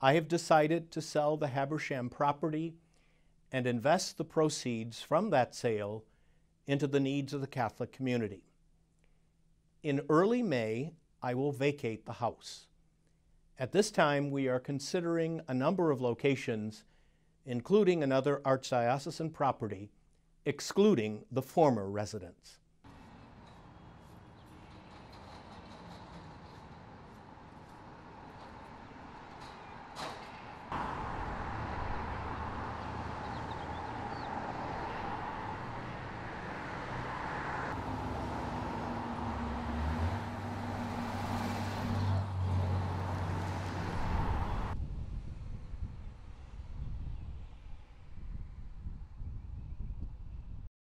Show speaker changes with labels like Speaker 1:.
Speaker 1: I have decided to sell the Habersham property and invest the proceeds from that sale into the needs of the Catholic community. In early May, I will vacate the house. At this time, we are considering a number of locations, including another archdiocesan property, excluding the former residence.